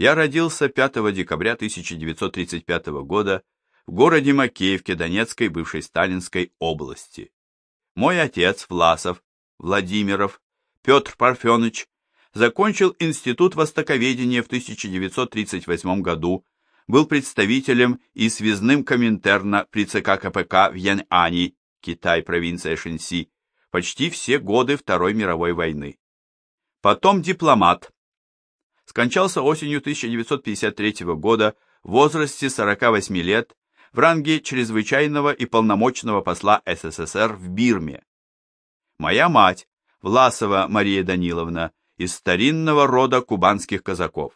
Я родился 5 декабря 1935 года в городе Макеевке Донецкой, бывшей Сталинской области. Мой отец, Власов, Владимиров, Петр Парфенович, закончил Институт Востоковедения в 1938 году, был представителем и связным Коминтерна при ЦК КПК в Яньани, Китай, провинция Шэньси, почти все годы Второй мировой войны. Потом дипломат, скончался осенью 1953 года в возрасте 48 лет в ранге чрезвычайного и полномочного посла СССР в Бирме. Моя мать, Власова Мария Даниловна, из старинного рода кубанских казаков.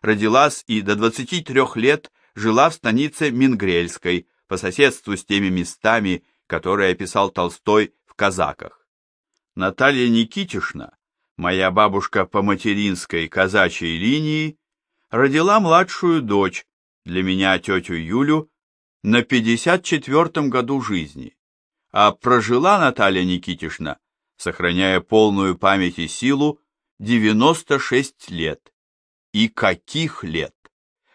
Родилась и до 23 лет жила в станице Мингрельской, по соседству с теми местами, которые описал Толстой в «Казаках». Наталья Никитишна Моя бабушка по материнской казачьей линии родила младшую дочь, для меня тетю Юлю, на 54-м году жизни, а прожила Наталья Никитишна, сохраняя полную память и силу, 96 лет. И каких лет?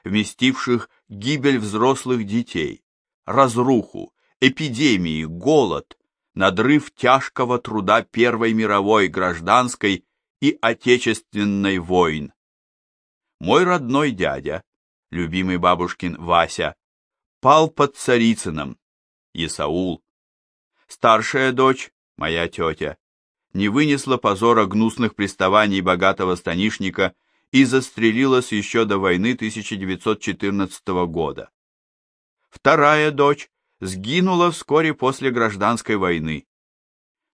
Вместивших гибель взрослых детей, разруху, эпидемии, голод, надрыв тяжкого труда Первой мировой гражданской и Отечественной войн. Мой родной дядя, любимый бабушкин Вася, пал под Царицыном, Исаул. Старшая дочь, моя тетя, не вынесла позора гнусных приставаний богатого станишника и застрелилась еще до войны 1914 года. Вторая дочь сгинула вскоре после гражданской войны.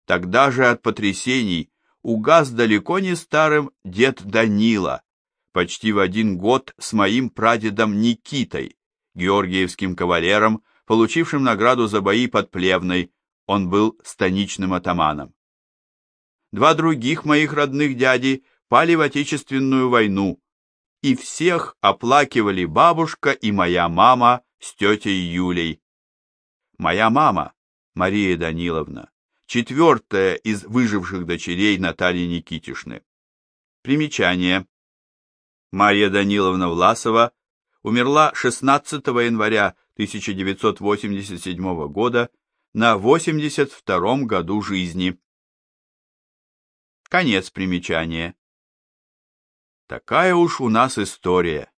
Тогда же от потрясений угас далеко не старым дед Данила, почти в один год с моим прадедом Никитой, георгиевским кавалером, получившим награду за бои под Плевной, он был станичным атаманом. Два других моих родных дяди пали в Отечественную войну, и всех оплакивали бабушка и моя мама с тетей Юлей. Моя мама, Мария Даниловна, четвертая из выживших дочерей Натальи Никитишны. Примечание. Марья Даниловна Власова умерла 16 января 1987 года на 82-м году жизни. Конец примечания. Такая уж у нас история.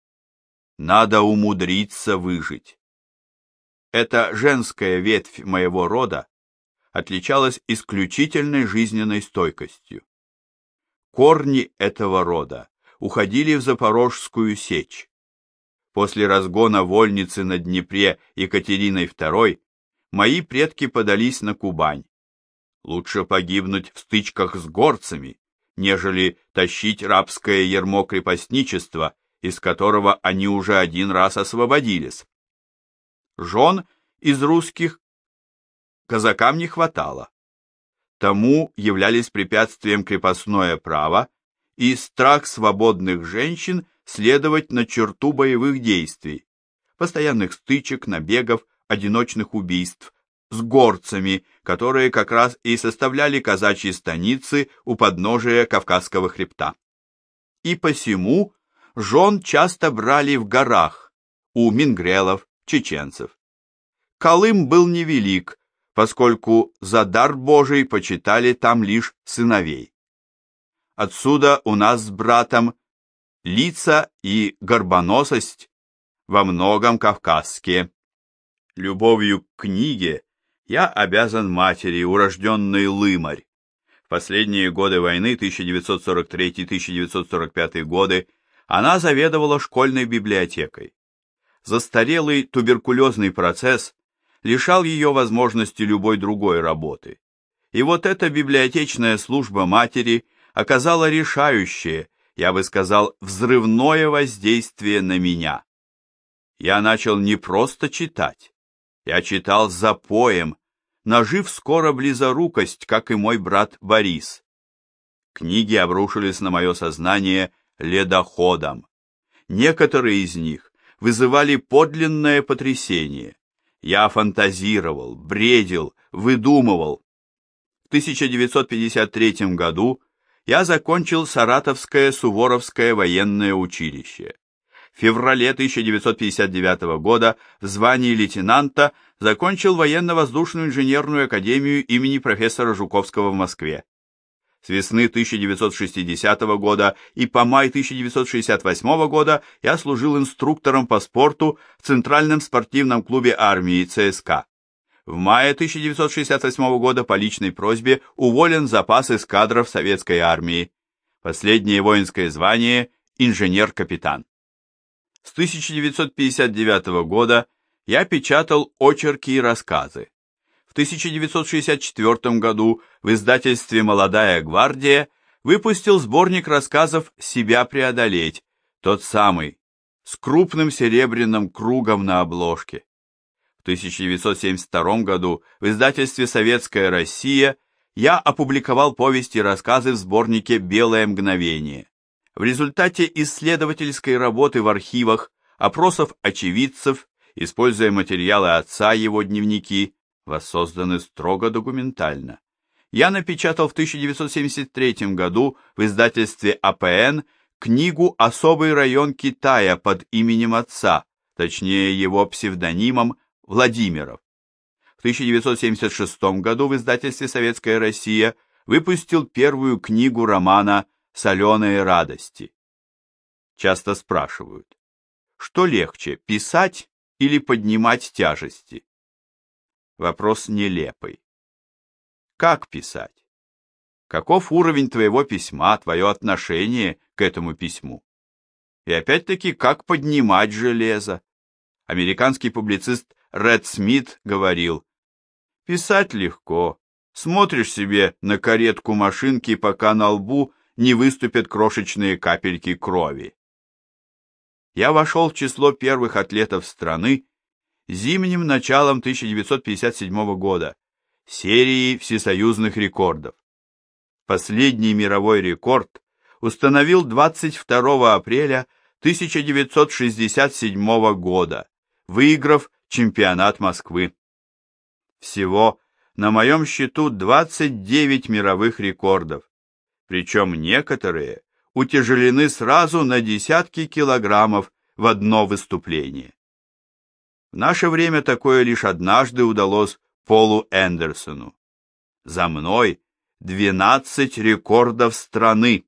Надо умудриться выжить. Это женская ветвь моего рода отличалась исключительной жизненной стойкостью. Корни этого рода уходили в Запорожскую сечь. После разгона вольницы на Днепре Екатериной II мои предки подались на Кубань. Лучше погибнуть в стычках с горцами, нежели тащить рабское ярмо крепостничества, из которого они уже один раз освободились. Жон из русских казакам не хватало. Тому являлись препятствием крепостное право и страх свободных женщин следовать на черту боевых действий, постоянных стычек, набегов, одиночных убийств, с горцами, которые как раз и составляли казачьи станицы у подножия Кавказского хребта. И посему жен часто брали в горах, у мингрелов, чеченцев. Колым был невелик, поскольку за дар Божий почитали там лишь сыновей. Отсюда у нас с братом лица и горбоносость во многом кавказские. Любовью к книге я обязан матери, урожденной Лымарь. В последние годы войны 1943-1945 годы она заведовала школьной библиотекой. Застарелый туберкулезный процесс лишал ее возможности любой другой работы. И вот эта библиотечная служба матери оказала решающее, я бы сказал, взрывное воздействие на меня. Я начал не просто читать, я читал запоем, нажив скоро близорукость, как и мой брат Борис. Книги обрушились на мое сознание ледоходом. Некоторые из них вызывали подлинное потрясение. Я фантазировал, бредил, выдумывал. В 1953 году я закончил Саратовское Суворовское военное училище. В феврале 1959 года в звании лейтенанта закончил военно-воздушную инженерную академию имени профессора Жуковского в Москве. С весны 1960 года и по май 1968 года я служил инструктором по спорту в Центральном спортивном клубе армии ЦСКА. В мае 1968 года по личной просьбе уволен запас из кадров советской армии. Последнее воинское звание – инженер-капитан. С 1959 года я печатал очерки и рассказы. В 1964 году в издательстве «Молодая гвардия» выпустил сборник рассказов «Себя преодолеть», тот самый, с крупным серебряным кругом на обложке. В 1972 году в издательстве «Советская Россия» я опубликовал повести и рассказы в сборнике «Белое мгновение». В результате исследовательской работы в архивах, опросов очевидцев, используя материалы отца, его дневники, воссозданы строго документально. Я напечатал в 1973 году в издательстве АПН книгу «Особый район Китая» под именем отца, точнее его псевдонимом Владимиров. В 1976 году в издательстве «Советская Россия» выпустил первую книгу романа «Соленые радости». Часто спрашивают, что легче, писать или поднимать тяжести? Вопрос нелепый. Как писать? Каков уровень твоего письма, твое отношение к этому письму? И опять-таки, как поднимать железо? Американский публицист Ред Смит говорил, «Писать легко. Смотришь себе на каретку машинки, пока на лбу не выступят крошечные капельки крови». Я вошел в число первых атлетов страны, зимним началом 1957 года, серии всесоюзных рекордов. Последний мировой рекорд установил 22 апреля 1967 года, выиграв чемпионат Москвы. Всего на моем счету 29 мировых рекордов, причем некоторые утяжелены сразу на десятки килограммов в одно выступление. В наше время такое лишь однажды удалось Полу Эндерсону. За мной 12 рекордов страны.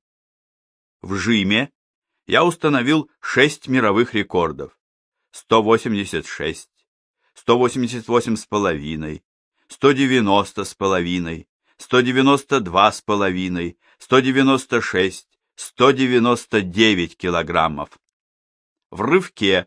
В жиме я установил 6 мировых рекордов. 186, 188 с половиной, 190 с половиной, 192 с половиной, 196, 199 килограммов. В рывке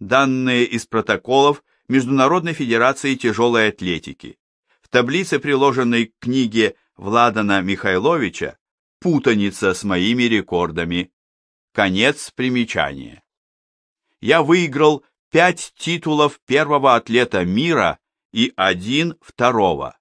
данные из протоколов Международной Федерации Тяжелой Атлетики. В таблице, приложенной к книге Владана Михайловича, путаница с моими рекордами. Конец примечания. Я выиграл пять титулов первого атлета мира и один второго.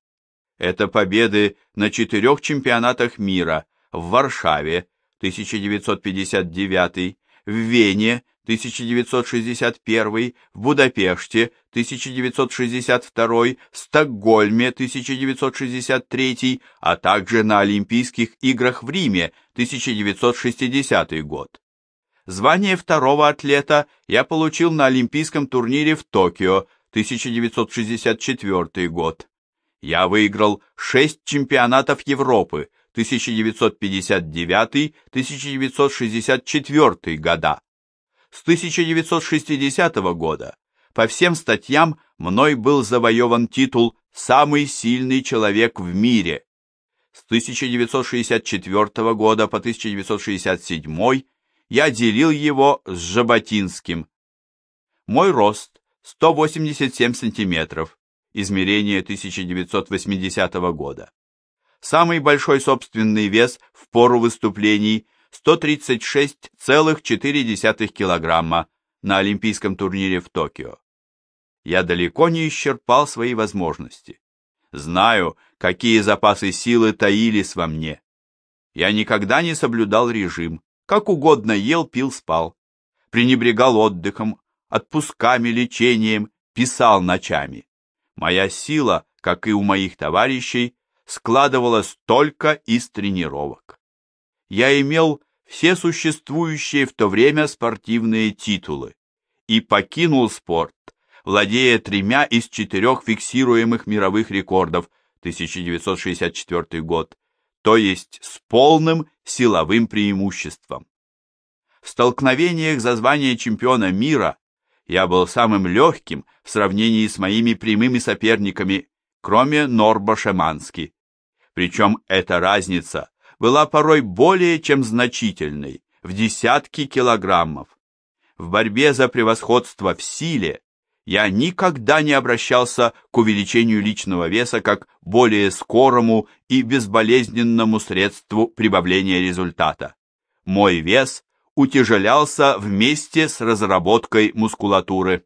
Это победы на четырех чемпионатах мира в Варшаве 1959, в Вене 1961, в Будапеште 1962, в Стокгольме 1963, а также на Олимпийских играх в Риме 1960 год. Звание второго атлета я получил на Олимпийском турнире в Токио 1964 год. Я выиграл 6 чемпионатов Европы 1959-1964 года с 1960 года по всем статьям мной был завоеван титул «Самый сильный человек в мире». С 1964 года по 1967 я делил его с Жаботинским. Мой рост 187 сантиметров, измерение 1980 года. Самый большой собственный вес в пору выступлений – 136,4 килограмма на Олимпийском турнире в Токио. Я далеко не исчерпал свои возможности. Знаю, какие запасы силы таились во мне. Я никогда не соблюдал режим, как угодно ел, пил, спал. Пренебрегал отдыхом, отпусками, лечением, писал ночами. Моя сила, как и у моих товарищей, складывалась только из тренировок я имел все существующие в то время спортивные титулы и покинул спорт, владея тремя из четырех фиксируемых мировых рекордов 1964 год, то есть с полным силовым преимуществом. В столкновениях за звание чемпиона мира я был самым легким в сравнении с моими прямыми соперниками, кроме Норба Шемански. Причем эта разница была порой более чем значительной, в десятки килограммов. В борьбе за превосходство в силе я никогда не обращался к увеличению личного веса как более скорому и безболезненному средству прибавления результата. Мой вес утяжелялся вместе с разработкой мускулатуры.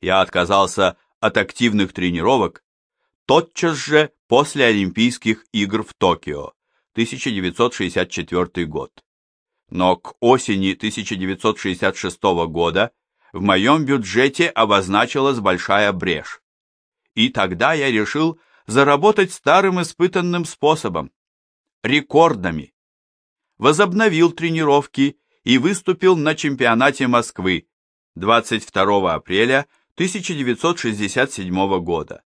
Я отказался от активных тренировок тотчас же после Олимпийских игр в Токио. 1964 год. Но к осени 1966 года в моем бюджете обозначилась большая брешь. И тогда я решил заработать старым испытанным способом – рекордами. Возобновил тренировки и выступил на чемпионате Москвы 22 апреля 1967 года.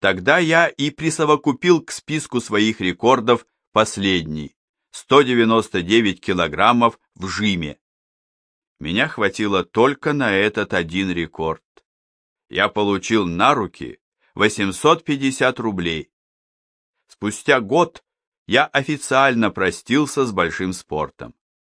Тогда я и присовокупил к списку своих рекордов последний, 199 килограммов в жиме. Меня хватило только на этот один рекорд. Я получил на руки 850 рублей. Спустя год я официально простился с большим спортом.